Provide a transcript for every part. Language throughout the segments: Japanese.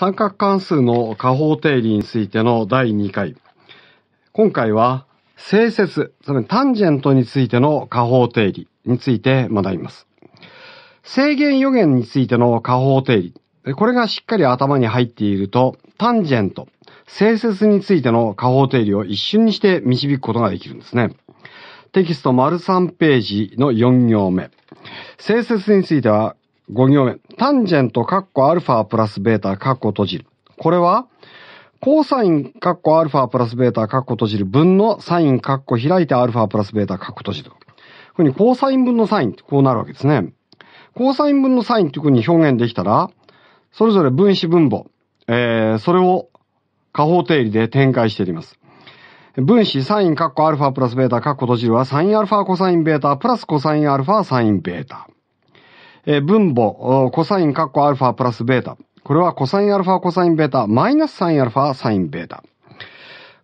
三角関数の加法定理についての第2回。今回は、整節、つまりタンジェントについての加法定理について学びます。制限予言についての加法定理。これがしっかり頭に入っていると、タンジェント、整節についての加法定理を一瞬にして導くことができるんですね。テキスト丸3ページの4行目。性節については5行目。タンジェント、カッコアルファプラスベータ、カッコ閉じる。これは、コーサイン、カッコアルファプラスベータ、カッコ閉じる分のサイン、カッコ開いてアルファプラスベータ、カッコ閉じる。こううふうに、コーサイン分のサインってこうなるわけですね。コーサイン分のサインっていうふうに表現できたら、それぞれ分子分母、えー、それを下方定理で展開しています。分子サインカッコアルファプラスベータカッコ閉じるはサインアルファコサインベータプラスコサインアルファサインベータ。え分母、コサインカッコアルファプラスベータ。これはコサインアルファコサインベータ、マイナスサインアルファサインベータ。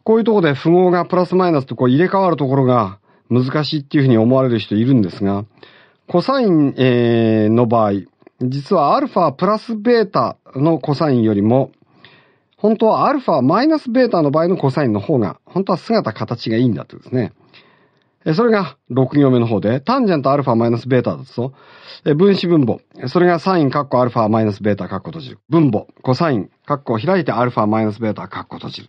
こういうとこで符号がプラスマイナスとこう入れ替わるところが難しいっていうふうに思われる人いるんですが、コサイン、えー、の場合、実はアルファプラスベータのコサインよりも、本当はアルファマイナスベータの場合のコサインの方が、本当は姿形がいいんだてことですね。それが6行目の方で、タンジェントアルファマイナスベータだと、分子分母、それがサインカッコアルファマイナスベータカッコ閉じる。分母、コサインカッコ開いてアルファマイナスベータカッコ閉じる。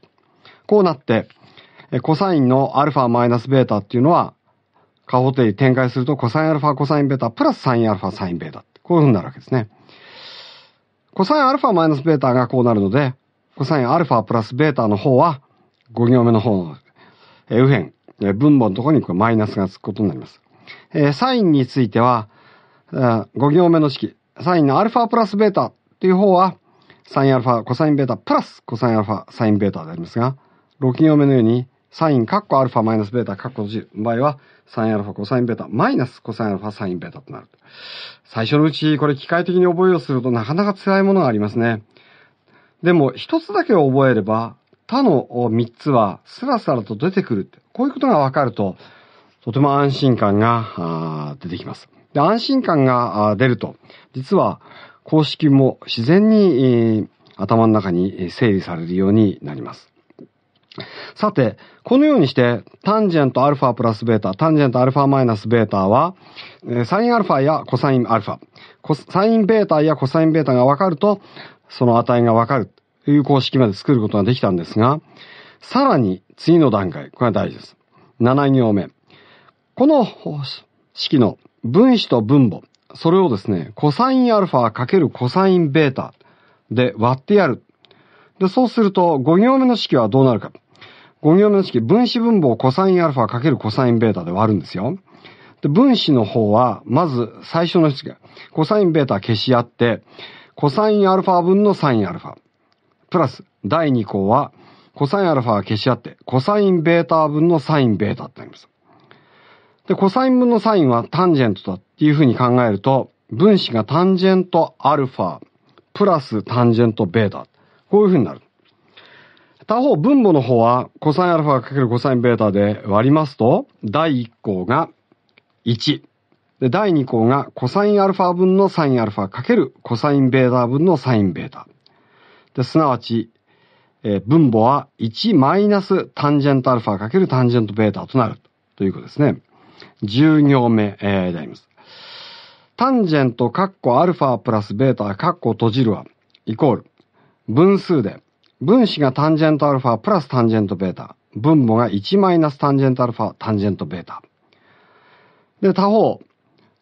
こうなって、コサインのアルファマイナスベータっていうのは、過方程に展開するとコサインアルファコサインベータプラスサインアルファサインベータ。こういう風になるわけですね。コサインアルファマイナスベータがこうなるので、コサインアルファプラスベータの方は5行目の方の右辺え分母のところにこうマイナスがつくことになります。えー、サインについては、5行目の式、サインの α プラスベータという方は、サイン α、コサインベータプラスコサイン α、サインベータでありますが、6行目のように、サインカッコ α マイナスベータカッコ10の場合は、サイン α コサインベータマイナスコサイン α サインベータとなる。最初のうち、これ機械的に覚えをするとなかなか辛いものがありますね。でも、一つだけを覚えれば、他の3つはスラスラと出てくるって、こういうことがわかると、とても安心感が出てきます。で安心感が出ると、実は公式も自然に頭の中に整理されるようになります。さて、このようにして、タンジェントアルファプラスベータタンジェントアルファマイナスベータは、サインアルファやコサインアルファ、サインベータやコサインベータがわかると、その値がわかる。という公式まで作ることができたんですが、さらに次の段階、これが大事です。7行目。この式の分子と分母、それをですね、コサインアルファ×コサインベータで割ってやる。で、そうすると5行目の式はどうなるか。5行目の式、分子分母をコサインアルファ×コサインベータで割るんですよ。で、分子の方は、まず最初の式、コサインベータ消し合って、コサインアルファ分のサインアルファ。プラス、第2項は、コサインアルファが消し合って、コサインベータ分のサインベータってなります。で、コサイン分のサインはタンジェントだっていうふうに考えると、分子がタンジェントアルファ、プラスタンジェントベータ。こういうふうになる。他方、分母の方は、コサインアルファかけるコサインベータで割りますと、第1項が1。で、第2項がコサインアルファ分のサインアルファかけるコサインベータ分のサインベータ。ですなわち、えー、分母は1マイナスタンジェントアルファかけるタンジェントベータとなるということですね。10行目、えー、であります。タンジェントカッコアルファプラスベータカッコ閉じるは、イコール、分数で、分子がタンジェントアルファプラスタンジェントベータ、分母が1マイナスタンジェントアルファタンジェントベータ。で、他方、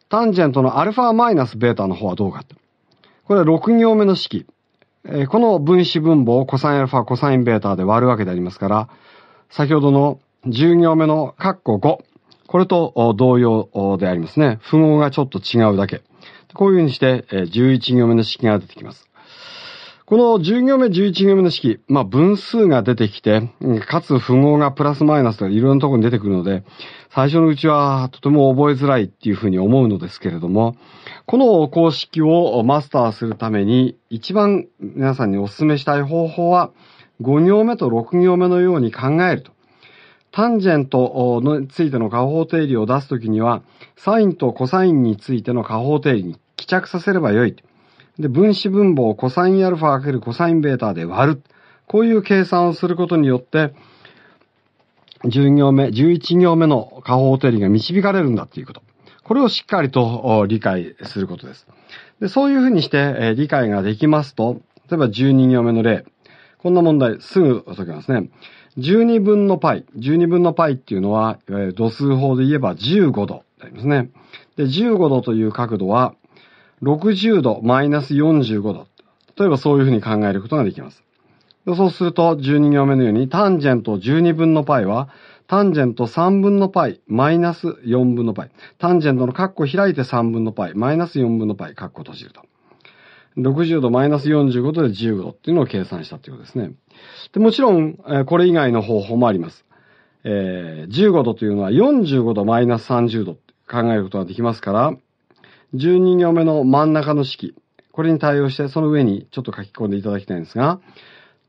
タンジェントのアルファマイナスベータの方はどうかって。これは6行目の式。えこの分子分母を cosα、cosβ で割るわけでありますから、先ほどの10行目のカッコ5、これと同様でありますね。符号がちょっと違うだけ。こういうふうにして、11行目の式が出てきます。この10行目、11行目の式、まあ分数が出てきて、かつ符号がプラスマイナスとかいろんなところに出てくるので、最初のうちはとても覚えづらいっていうふうに思うのですけれども、この公式をマスターするために、一番皆さんにお勧めしたい方法は、5行目と6行目のように考えると。タンジェントについての加法定理を出すときには、サインとコサインについての加法定理に帰着させればよい。で、分子分母をコサインアルファかけるコサインベータで割る。こういう計算をすることによって、10行目、11行目の下方定理が導かれるんだということ。これをしっかりと理解することです。で、そういうふうにして理解ができますと、例えば12行目の例。こんな問題、すぐ解けますね。12分の π。12分の π っていうのは、いわゆる度数法で言えば15度になりますね。で、15度という角度は、60度マイナス45度。例えばそういうふうに考えることができます。そうすると、12行目のように、タンジェント12分の π は、タンジェント3分の π マイナス4分の π。タンジェントのカッコ開いて3分の π マイナス4分の π カッコ閉じると。60度マイナス45度で15度っていうのを計算したということですね。でもちろん、これ以外の方法もあります。えー、15度というのは45度マイナス30度って考えることができますから、12行目の真ん中の式。これに対応して、その上にちょっと書き込んでいただきたいんですが、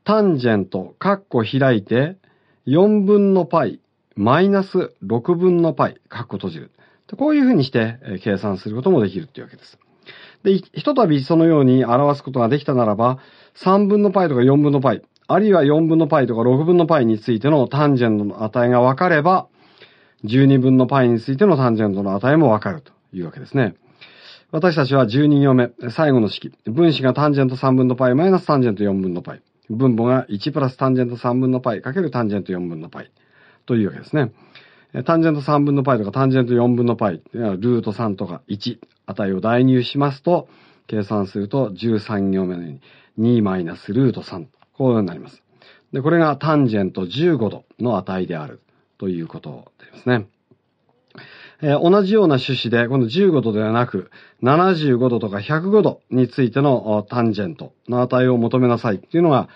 タンジェント、カッコ開いて、4分の π、マイナス6分の π、カッコ閉じる。こういうふうにして計算することもできるっていうわけです。で、ひとたびそのように表すことができたならば、3分の π とか4分の π、あるいは4分の π とか6分の π についてのタンジェントの値が分かれば、12分の π についてのタンジェントの値も分かるというわけですね。私たちは12行目、最後の式。分子がタンジェント3分の π マイナスタンジェント4分の π。分母が1プラスタンジェント3分の π かけるタンジェント4分の π というわけですね。タンジェント3分の π とかタンジェント4分の π、ルート3とか1、値を代入しますと、計算すると13行目のように2マイナスルート3、こういうようになります。で、これがタンジェント15度の値であるということですね。えー、同じような趣旨で、この15度ではなく、75度とか105度についてのタンジェントの値を求めなさいっていうのが、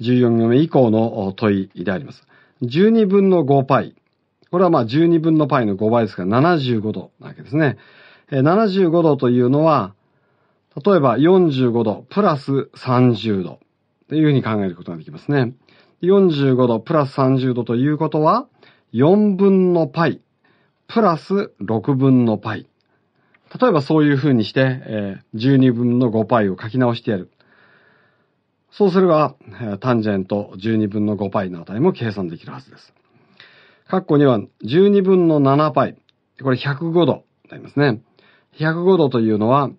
14行目以降の問いであります。12分の5 π これはまあ12分の π の5倍ですから75度なわけですね。75度というのは、例えば45度プラス30度というふうに考えることができますね。45度プラス30度ということは、4分の π。プラス6分の π。例えばそういう風にして、12分の 5π を書き直してやる。そうすれば、タンジェント12分の 5π の値も計算できるはずです。括弧には12分の 7π。これ105度になりますね。105度というのは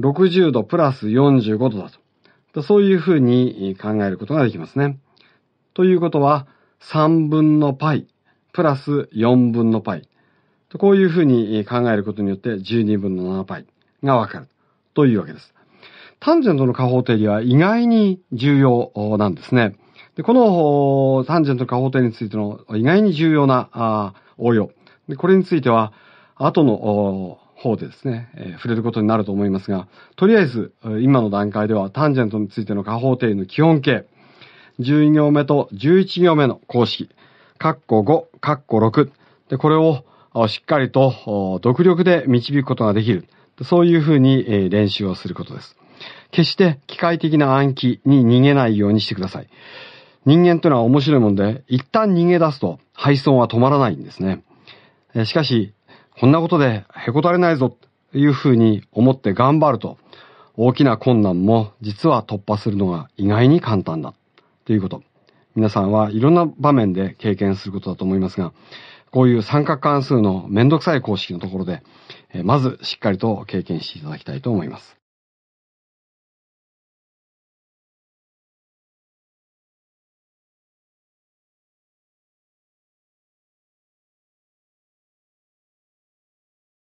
60度プラス45度だと。そういう風に考えることができますね。ということは3分の π プラス4分の π。こういうふうに考えることによって12分の7倍がわかるというわけです。タンジェントの加法定理は意外に重要なんですね。でこのタンジェントの加法定理についての意外に重要な応用で。これについては後の方でですね、えー、触れることになると思いますが、とりあえず今の段階ではタンジェントについての加法定理の基本形、12行目と11行目の公式、カッコ5、カッコ6、でこれをしっかりと独力で導くことができる。そういうふうに練習をすることです。決して機械的な暗記に逃げないようにしてください。人間というのは面白いもんで、一旦逃げ出すと配送は止まらないんですね。しかし、こんなことでへこたれないぞというふうに思って頑張ると、大きな困難も実は突破するのが意外に簡単だということ。皆さんはいろんな場面で経験することだと思いますが、こういう三角関数のめんどくさい公式のところで、まずしっかりと経験していただきたいと思います。